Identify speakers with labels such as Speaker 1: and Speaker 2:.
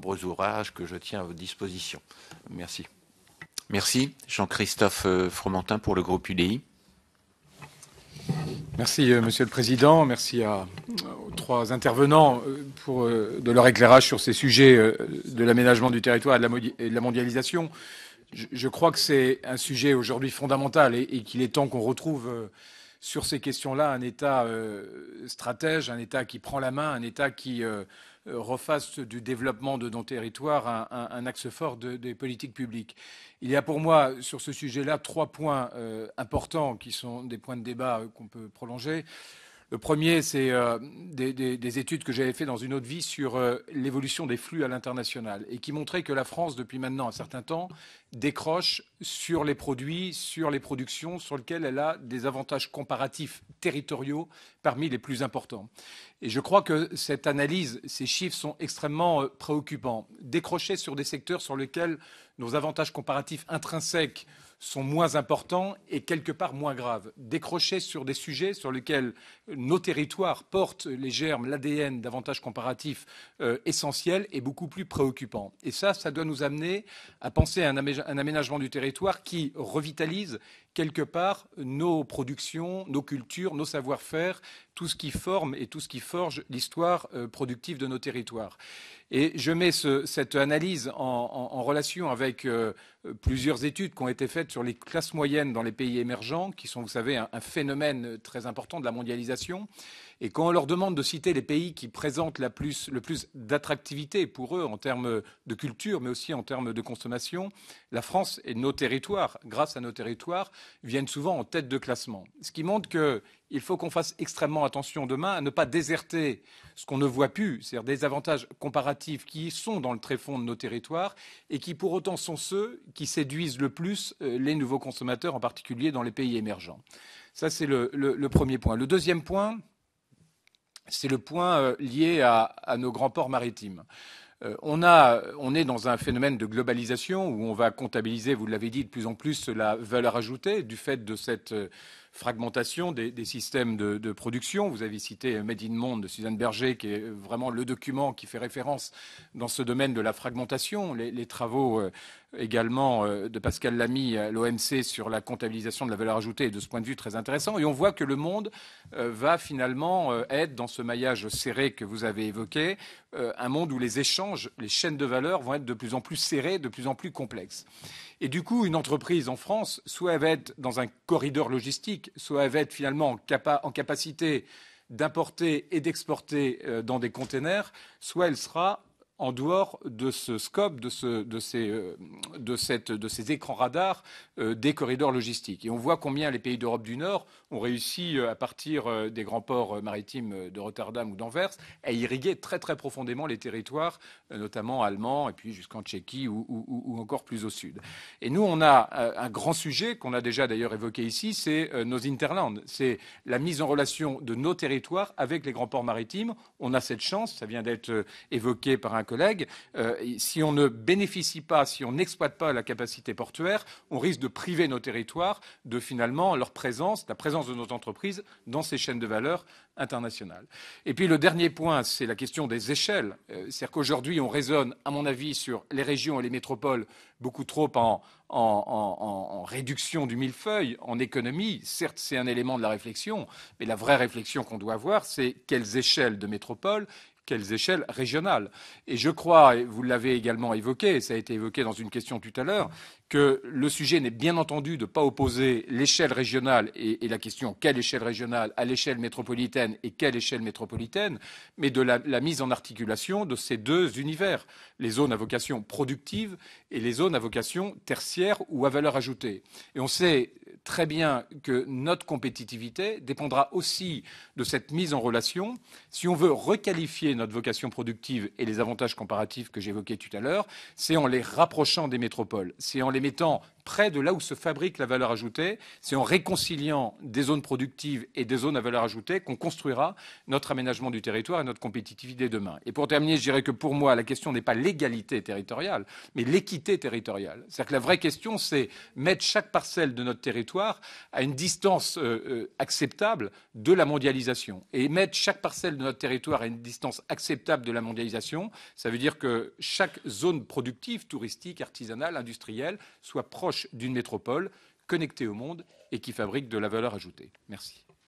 Speaker 1: nombreux ouvrages que je tiens à votre disposition. Merci. Merci. Jean-Christophe euh, Fromentin pour le groupe UDI. Merci, euh, Monsieur le Président. Merci euh, aux trois intervenants pour de leur éclairage sur ces sujets de l'aménagement du territoire et de la, et de la mondialisation. Je, crois que c'est un sujet aujourd'hui fondamental et, et qu'il est temps qu'on retrouve sur ces questions-là un État euh, stratège, un État qui prend la main, un État qui euh, euh, refasse du développement de nos territoires un, axe fort des politiques publiques. Il y a pour moi, sur ce sujet-là, trois points importants qui sont des points de débat qu'on peut prolonger. Le premier, c'est euh, des, études que j'avais faites dans une autre vie sur euh, l'évolution des flux à l'international et qui montraient que la France, depuis maintenant un certain temps, décroche sur les produits, sur les productions sur lesquelles elle a des avantages comparatifs territoriaux parmi les plus importants. Et je crois que cette analyse, ces chiffres sont extrêmement euh, préoccupants. Décrocher sur des secteurs sur lesquels nos avantages comparatifs intrinsèques sont moins importants et quelque part moins graves. Décrocher sur des sujets sur lesquels nos territoires portent les germes, l'ADN davantage comparatif, euh, essentiel, est beaucoup plus préoccupant. Et ça, ça doit nous amener à penser à un, aménagement du territoire qui revitalise quelque part nos productions, nos cultures, nos savoir-faire, tout ce qui forme et tout ce qui forge l'histoire euh, productive de nos territoires. Et je mets cette analyse en, relation avec euh, plusieurs études qui ont été faites sur les classes moyennes dans les pays émergents, qui sont, vous savez, un phénomène euh, très important de la mondialisation. Et quand on leur demande de citer les pays qui présentent le plus d'attractivité pour eux en termes de culture, mais aussi en termes de consommation, la France et nos territoires, grâce à nos territoires, viennent souvent en tête de classement. Ce qui montre qu'il faut qu'on fasse extrêmement attention demain à ne pas déserter ce qu'on ne voit plus, c'est-à-dire des avantages comparatifs qui sont dans le tréfonds de nos territoires et qui pour autant sont ceux qui séduisent le plus euh, les nouveaux consommateurs, en particulier dans les pays émergents. Ça, c'est le premier point. Le deuxième point, c'est le point euh, lié à, nos grands ports maritimes. Euh, on, est dans un phénomène de globalisation où on va comptabiliser, vous l'avez dit, de plus en plus la valeur ajoutée du fait de cette euh, fragmentation des, systèmes de, production. Vous avez cité Made in Monde de Suzanne Berger, qui est vraiment le document qui fait référence dans ce domaine de la fragmentation. les travaux également euh, de Pascal Lamy l'OMC sur la comptabilisation de la valeur ajoutée est de ce point de vue très intéressant. Et on voit que le monde euh, va finalement euh, être, dans ce maillage serré que vous avez évoqué, un monde où les échanges, les chaînes de valeur vont être de plus en plus serrées, de plus en plus complexes. Et du coup, une entreprise en France, soit elle va être dans un corridor logistique, soit elle va être finalement en, en capacité d'importer et d'exporter dans des containers, soit elle sera en dehors de ce scope, de, euh, ces, écrans radars euh, des corridors logistiques. Et on voit combien les pays d'Europe du Nord ont réussi, euh, à partir des grands ports maritimes de Rotterdam ou d'Anvers, à irriguer très très profondément les territoires, notamment allemands, et puis jusqu'en Tchéquie ou, ou, encore plus au sud. Et nous, on a un grand sujet qu'on a déjà d'ailleurs évoqué ici, c'est nos interlands, c'est la mise en relation de nos territoires avec les grands ports maritimes. On a cette chance, ça vient d'être évoqué par un collègues, euh, si on ne bénéficie pas, si on n'exploite pas la capacité portuaire, on risque de priver nos territoires de finalement leur présence, la présence de nos entreprises dans ces chaînes de valeur internationales. Et puis le dernier point, c'est la question des échelles. Euh, c'est-à-dire qu'aujourd'hui, on raisonne, à mon avis, sur les régions et les métropoles beaucoup trop en, en réduction du millefeuille, en économie. Certes, c'est un élément de la réflexion, mais la vraie réflexion qu'on doit avoir, c'est quelles échelles de métropoles quelles échelles régionales. Et je crois, et vous l'avez également évoqué, et ça a été évoqué dans une question tout à l'heure, que le sujet n'est bien entendu de ne pas opposer l'échelle régionale et, la question quelle échelle régionale à l'échelle métropolitaine et quelle échelle métropolitaine, mais de la, la mise en articulation de ces deux univers, les zones à vocation productive et les zones à vocation tertiaire ou à valeur ajoutée. Et on sait très bien que notre compétitivité dépendra aussi de cette mise en relation. Si on veut requalifier notre vocation productive et les avantages comparatifs que j'évoquais tout à l'heure, c'est en les rapprochant des métropoles, c'est en les mettant près de là où se fabrique la valeur ajoutée. C'est en réconciliant des zones productives et des zones à valeur ajoutée qu'on construira notre aménagement du territoire et notre compétitivité demain. Et pour terminer, je dirais que pour moi, la question n'est pas l'égalité territoriale, mais l'équité territoriale. C'est-à-dire que la vraie question, c'est mettre chaque parcelle de notre territoire à une distance euh, euh, acceptable de la mondialisation. Et mettre chaque parcelle de notre territoire à une distance acceptable de la mondialisation, ça veut dire que chaque zone productive, touristique, artisanale, industrielle, soit proche d'une métropole, connectée au monde et qui fabrique de la valeur ajoutée. Merci.